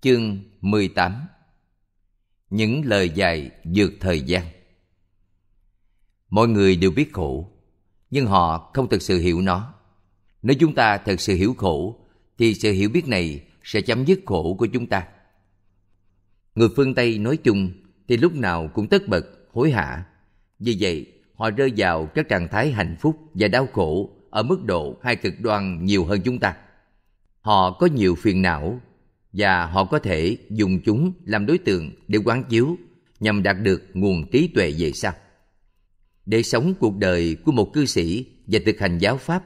chương 18 Những lời dạy vượt thời gian Mọi người đều biết khổ, nhưng họ không thực sự hiểu nó. Nếu chúng ta thực sự hiểu khổ, thì sự hiểu biết này sẽ chấm dứt khổ của chúng ta. Người phương Tây nói chung thì lúc nào cũng tất bật, hối hả. Vì vậy, họ rơi vào các trạng thái hạnh phúc và đau khổ ở mức độ hai cực đoan nhiều hơn chúng ta. Họ có nhiều phiền não và họ có thể dùng chúng làm đối tượng để quán chiếu nhằm đạt được nguồn trí tuệ về sau. Để sống cuộc đời của một cư sĩ và thực hành giáo pháp,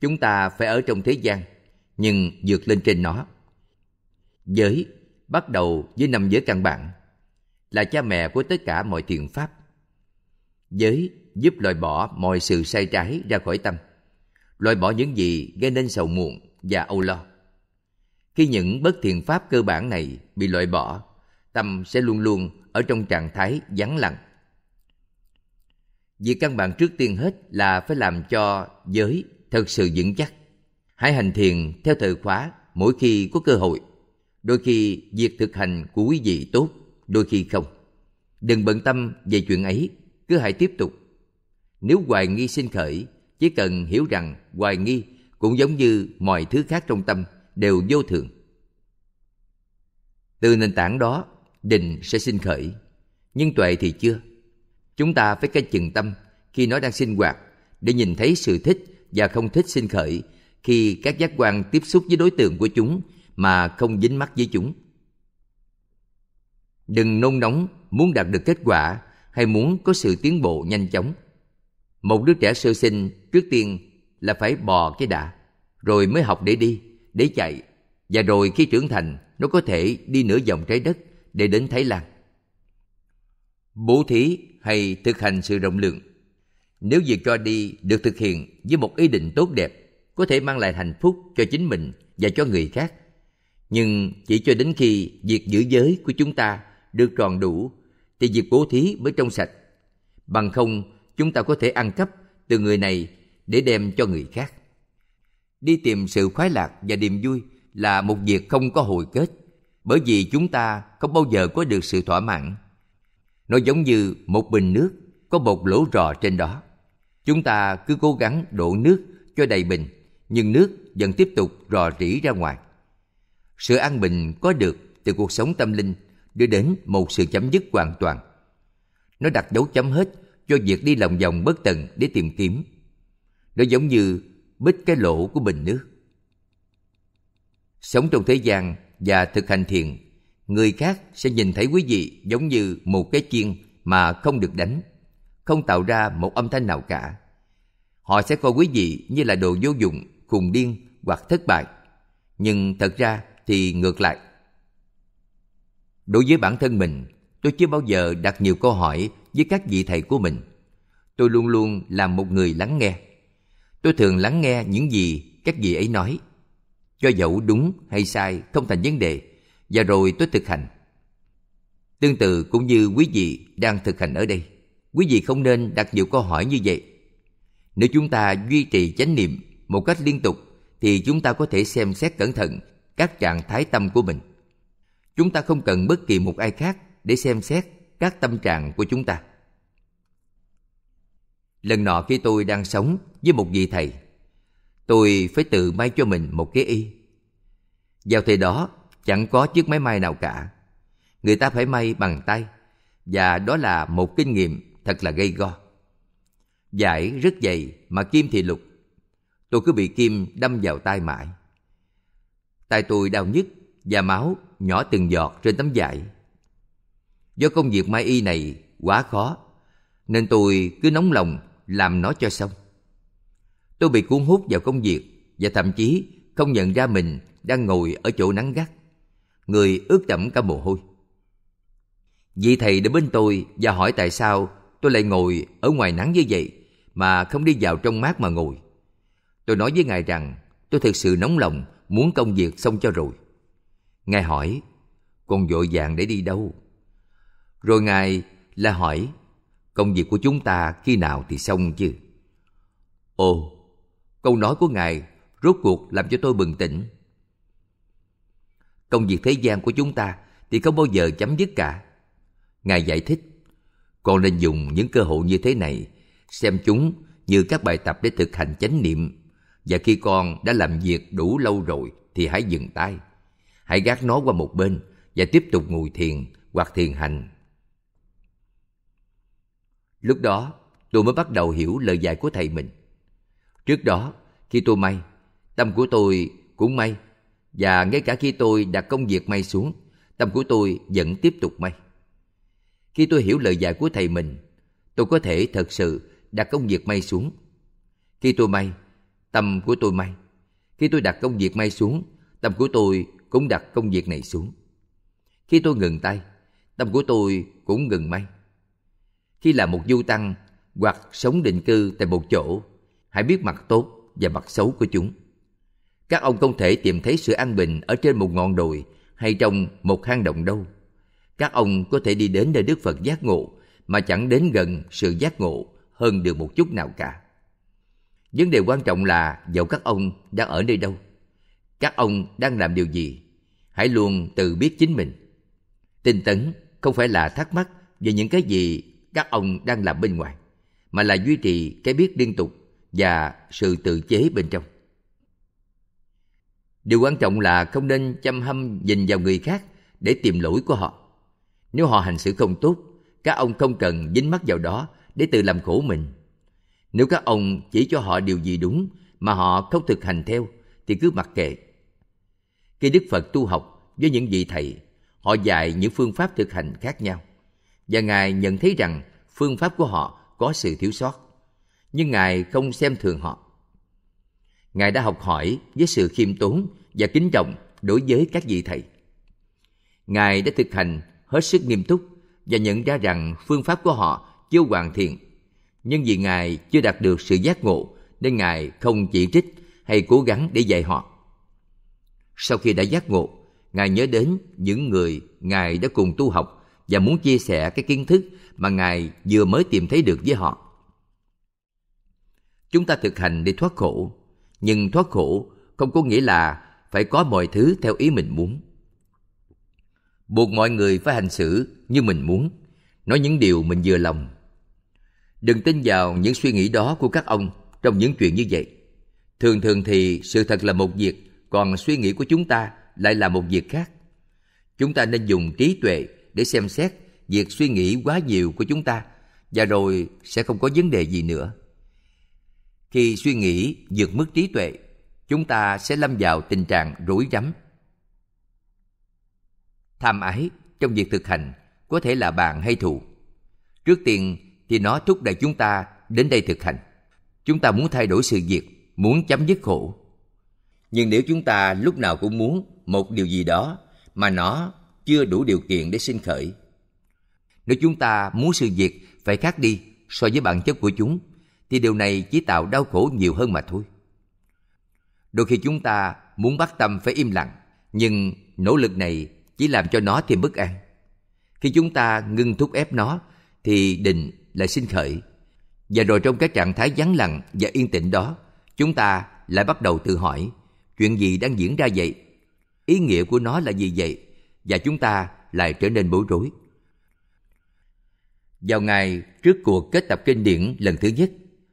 chúng ta phải ở trong thế gian nhưng vượt lên trên nó. Giới bắt đầu với năm giới căn bản là cha mẹ của tất cả mọi thiện pháp. Giới giúp loại bỏ mọi sự sai trái ra khỏi tâm, loại bỏ những gì gây nên sầu muộn và âu lo khi những bất thiện pháp cơ bản này bị loại bỏ, tâm sẽ luôn luôn ở trong trạng thái vắng lặng. Việc căn bản trước tiên hết là phải làm cho giới thật sự vững chắc. Hãy hành thiền theo thời khóa mỗi khi có cơ hội. Đôi khi việc thực hành của quý vị tốt, đôi khi không. Đừng bận tâm về chuyện ấy, cứ hãy tiếp tục. Nếu hoài nghi sinh khởi, chỉ cần hiểu rằng hoài nghi cũng giống như mọi thứ khác trong tâm đều vô thường từ nền tảng đó định sẽ sinh khởi nhưng tuệ thì chưa chúng ta phải cách chừng tâm khi nó đang sinh hoạt để nhìn thấy sự thích và không thích sinh khởi khi các giác quan tiếp xúc với đối tượng của chúng mà không dính mắt với chúng đừng nôn nóng muốn đạt được kết quả hay muốn có sự tiến bộ nhanh chóng một đứa trẻ sơ sinh trước tiên là phải bò cái đã rồi mới học để đi để chạy và rồi khi trưởng thành nó có thể đi nửa vòng trái đất để đến Thái Lan. Bố thí hay thực hành sự rộng lượng Nếu việc cho đi được thực hiện với một ý định tốt đẹp có thể mang lại hạnh phúc cho chính mình và cho người khác. Nhưng chỉ cho đến khi việc giữ giới của chúng ta được tròn đủ thì việc bố thí mới trong sạch. Bằng không, chúng ta có thể ăn cắp từ người này để đem cho người khác đi tìm sự khoái lạc và niềm vui là một việc không có hồi kết bởi vì chúng ta không bao giờ có được sự thỏa mãn nó giống như một bình nước có một lỗ rò trên đó chúng ta cứ cố gắng đổ nước cho đầy bình nhưng nước vẫn tiếp tục rò rỉ ra ngoài sự an bình có được từ cuộc sống tâm linh đưa đến một sự chấm dứt hoàn toàn nó đặt dấu chấm hết cho việc đi lòng vòng bất tận để tìm kiếm nó giống như bít cái lỗ của bình nước sống trong thế gian và thực hành thiền người khác sẽ nhìn thấy quý vị giống như một cái chiên mà không được đánh không tạo ra một âm thanh nào cả họ sẽ coi quý vị như là đồ vô dụng khùng điên hoặc thất bại nhưng thật ra thì ngược lại đối với bản thân mình tôi chưa bao giờ đặt nhiều câu hỏi với các vị thầy của mình tôi luôn luôn là một người lắng nghe Tôi thường lắng nghe những gì các vị ấy nói. Cho dẫu đúng hay sai không thành vấn đề, và rồi tôi thực hành. Tương tự cũng như quý vị đang thực hành ở đây, quý vị không nên đặt nhiều câu hỏi như vậy. Nếu chúng ta duy trì chánh niệm một cách liên tục thì chúng ta có thể xem xét cẩn thận các trạng thái tâm của mình. Chúng ta không cần bất kỳ một ai khác để xem xét các tâm trạng của chúng ta lần nọ khi tôi đang sống với một vị thầy tôi phải tự may cho mình một cái y vào thời đó chẳng có chiếc máy may nào cả người ta phải may bằng tay và đó là một kinh nghiệm thật là gây go giải rất dày mà kim thì lục tôi cứ bị kim đâm vào tay mãi tay tôi đau nhức và máu nhỏ từng giọt trên tấm vải do công việc may y này quá khó nên tôi cứ nóng lòng làm nó cho xong tôi bị cuốn hút vào công việc và thậm chí không nhận ra mình đang ngồi ở chỗ nắng gắt người ướt đẫm cả mồ hôi vị thầy đến bên tôi và hỏi tại sao tôi lại ngồi ở ngoài nắng như vậy mà không đi vào trong mát mà ngồi tôi nói với ngài rằng tôi thực sự nóng lòng muốn công việc xong cho rồi ngài hỏi con vội vàng để đi đâu rồi ngài lại hỏi công việc của chúng ta khi nào thì xong chứ ồ câu nói của ngài rốt cuộc làm cho tôi bừng tỉnh công việc thế gian của chúng ta thì không bao giờ chấm dứt cả ngài giải thích con nên dùng những cơ hội như thế này xem chúng như các bài tập để thực hành chánh niệm và khi con đã làm việc đủ lâu rồi thì hãy dừng tay hãy gác nó qua một bên và tiếp tục ngồi thiền hoặc thiền hành Lúc đó, tôi mới bắt đầu hiểu lời dạy của thầy mình. Trước đó, khi tôi may, tâm của tôi cũng may. Và ngay cả khi tôi đặt công việc may xuống, tâm của tôi vẫn tiếp tục may. Khi tôi hiểu lời dạy của thầy mình, tôi có thể thật sự đặt công việc may xuống. Khi tôi may, tâm của tôi may. Khi tôi đặt công việc may xuống, tâm của tôi cũng đặt công việc này xuống. Khi tôi ngừng tay, tâm của tôi cũng ngừng may khi là một du tăng hoặc sống định cư tại một chỗ, hãy biết mặt tốt và mặt xấu của chúng. Các ông không thể tìm thấy sự an bình ở trên một ngọn đồi hay trong một hang động đâu. Các ông có thể đi đến nơi Đức Phật giác ngộ mà chẳng đến gần sự giác ngộ hơn được một chút nào cả. Vấn đề quan trọng là dẫu các ông đang ở nơi đâu, các ông đang làm điều gì, hãy luôn tự biết chính mình. Tinh tấn không phải là thắc mắc về những cái gì các ông đang làm bên ngoài mà là duy trì cái biết liên tục và sự tự chế bên trong điều quan trọng là không nên chăm hâm nhìn vào người khác để tìm lỗi của họ nếu họ hành xử không tốt các ông không cần dính mắc vào đó để tự làm khổ mình nếu các ông chỉ cho họ điều gì đúng mà họ không thực hành theo thì cứ mặc kệ khi đức phật tu học với những vị thầy họ dạy những phương pháp thực hành khác nhau và Ngài nhận thấy rằng phương pháp của họ có sự thiếu sót, nhưng Ngài không xem thường họ. Ngài đã học hỏi với sự khiêm tốn và kính trọng đối với các vị thầy. Ngài đã thực hành hết sức nghiêm túc và nhận ra rằng phương pháp của họ chưa hoàn thiện. Nhưng vì Ngài chưa đạt được sự giác ngộ nên Ngài không chỉ trích hay cố gắng để dạy họ. Sau khi đã giác ngộ, Ngài nhớ đến những người Ngài đã cùng tu học và muốn chia sẻ cái kiến thức mà Ngài vừa mới tìm thấy được với họ. Chúng ta thực hành để thoát khổ, nhưng thoát khổ không có nghĩa là phải có mọi thứ theo ý mình muốn. Buộc mọi người phải hành xử như mình muốn, nói những điều mình vừa lòng. Đừng tin vào những suy nghĩ đó của các ông trong những chuyện như vậy. Thường thường thì sự thật là một việc, còn suy nghĩ của chúng ta lại là một việc khác. Chúng ta nên dùng trí tuệ để xem xét việc suy nghĩ quá nhiều của chúng ta và rồi sẽ không có vấn đề gì nữa khi suy nghĩ vượt mức trí tuệ chúng ta sẽ lâm vào tình trạng rối rắm tham ái trong việc thực hành có thể là bạn hay thù trước tiên thì nó thúc đẩy chúng ta đến đây thực hành chúng ta muốn thay đổi sự việc muốn chấm dứt khổ nhưng nếu chúng ta lúc nào cũng muốn một điều gì đó mà nó chưa đủ điều kiện để sinh khởi. Nếu chúng ta muốn sự việc phải khác đi so với bản chất của chúng, thì điều này chỉ tạo đau khổ nhiều hơn mà thôi. Đôi khi chúng ta muốn bắt tâm phải im lặng, nhưng nỗ lực này chỉ làm cho nó thêm bất an. Khi chúng ta ngưng thúc ép nó, thì định lại sinh khởi. Và rồi trong các trạng thái vắng lặng và yên tĩnh đó, chúng ta lại bắt đầu tự hỏi, chuyện gì đang diễn ra vậy? Ý nghĩa của nó là gì vậy? và chúng ta lại trở nên bối rối. Vào ngày trước cuộc kết tập kinh điển lần thứ nhất,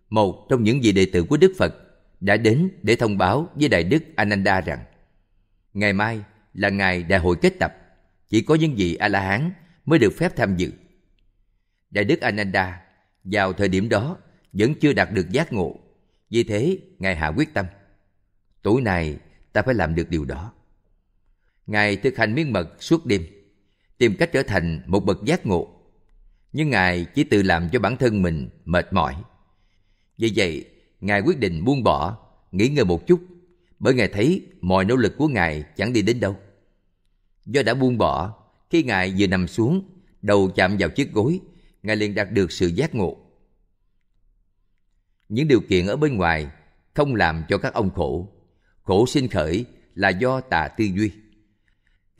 một trong những vị đệ tử của Đức Phật đã đến để thông báo với Đại Đức Ananda rằng ngày mai là ngày đại hội kết tập, chỉ có những vị A-la-hán mới được phép tham dự. Đại Đức Ananda vào thời điểm đó vẫn chưa đạt được giác ngộ, vì thế Ngài hạ quyết tâm. Tối nay ta phải làm được điều đó. Ngài thực hành miên mật suốt đêm, tìm cách trở thành một bậc giác ngộ. Nhưng Ngài chỉ tự làm cho bản thân mình mệt mỏi. Vì vậy, Ngài quyết định buông bỏ, nghỉ ngơi một chút, bởi Ngài thấy mọi nỗ lực của Ngài chẳng đi đến đâu. Do đã buông bỏ, khi Ngài vừa nằm xuống, đầu chạm vào chiếc gối, Ngài liền đạt được sự giác ngộ. Những điều kiện ở bên ngoài không làm cho các ông khổ. Khổ sinh khởi là do tà tư duy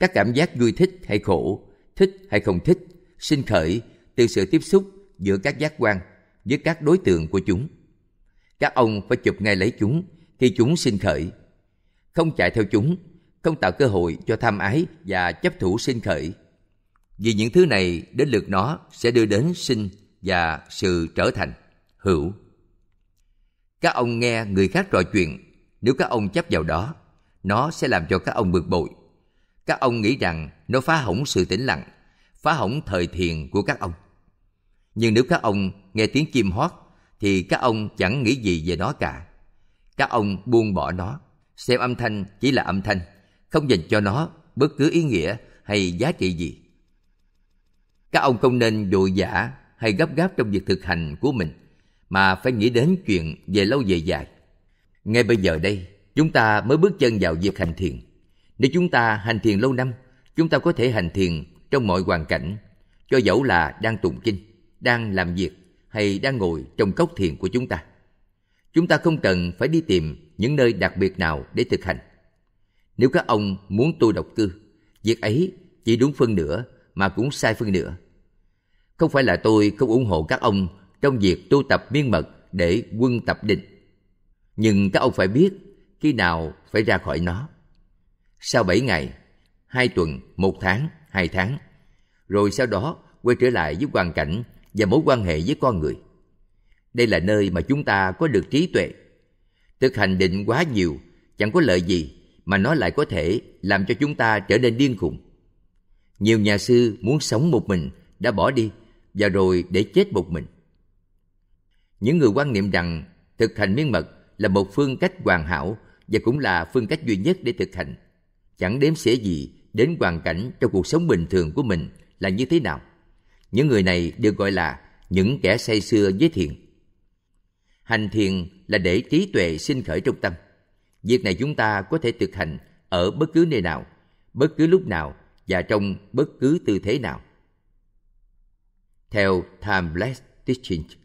các cảm giác vui thích hay khổ thích hay không thích sinh khởi từ sự tiếp xúc giữa các giác quan với các đối tượng của chúng các ông phải chụp ngay lấy chúng khi chúng sinh khởi không chạy theo chúng không tạo cơ hội cho tham ái và chấp thủ sinh khởi vì những thứ này đến lượt nó sẽ đưa đến sinh và sự trở thành hữu các ông nghe người khác trò chuyện nếu các ông chấp vào đó nó sẽ làm cho các ông bực bội các ông nghĩ rằng nó phá hỏng sự tĩnh lặng, phá hỏng thời thiền của các ông. Nhưng nếu các ông nghe tiếng chim hót thì các ông chẳng nghĩ gì về nó cả. Các ông buông bỏ nó, xem âm thanh chỉ là âm thanh, không dành cho nó bất cứ ý nghĩa hay giá trị gì. Các ông không nên vội vã hay gấp gáp trong việc thực hành của mình mà phải nghĩ đến chuyện về lâu về dài. Ngay bây giờ đây, chúng ta mới bước chân vào việc hành thiền nếu chúng ta hành thiền lâu năm, chúng ta có thể hành thiền trong mọi hoàn cảnh, cho dẫu là đang tụng kinh, đang làm việc hay đang ngồi trong cốc thiền của chúng ta. Chúng ta không cần phải đi tìm những nơi đặc biệt nào để thực hành. Nếu các ông muốn tôi độc cư, việc ấy chỉ đúng phân nửa mà cũng sai phân nửa. Không phải là tôi không ủng hộ các ông trong việc tu tập miên mật để quân tập định. Nhưng các ông phải biết khi nào phải ra khỏi nó sau 7 ngày, 2 tuần, 1 tháng, 2 tháng. Rồi sau đó quay trở lại với hoàn cảnh và mối quan hệ với con người. Đây là nơi mà chúng ta có được trí tuệ. Thực hành định quá nhiều chẳng có lợi gì mà nó lại có thể làm cho chúng ta trở nên điên khùng. Nhiều nhà sư muốn sống một mình đã bỏ đi và rồi để chết một mình. Những người quan niệm rằng thực hành miên mật là một phương cách hoàn hảo và cũng là phương cách duy nhất để thực hành chẳng đếm xỉa gì đến hoàn cảnh trong cuộc sống bình thường của mình là như thế nào. Những người này được gọi là những kẻ say xưa với thiền. Hành thiền là để trí tuệ sinh khởi trong tâm. Việc này chúng ta có thể thực hành ở bất cứ nơi nào, bất cứ lúc nào và trong bất cứ tư thế nào. Theo Time Blessed Teaching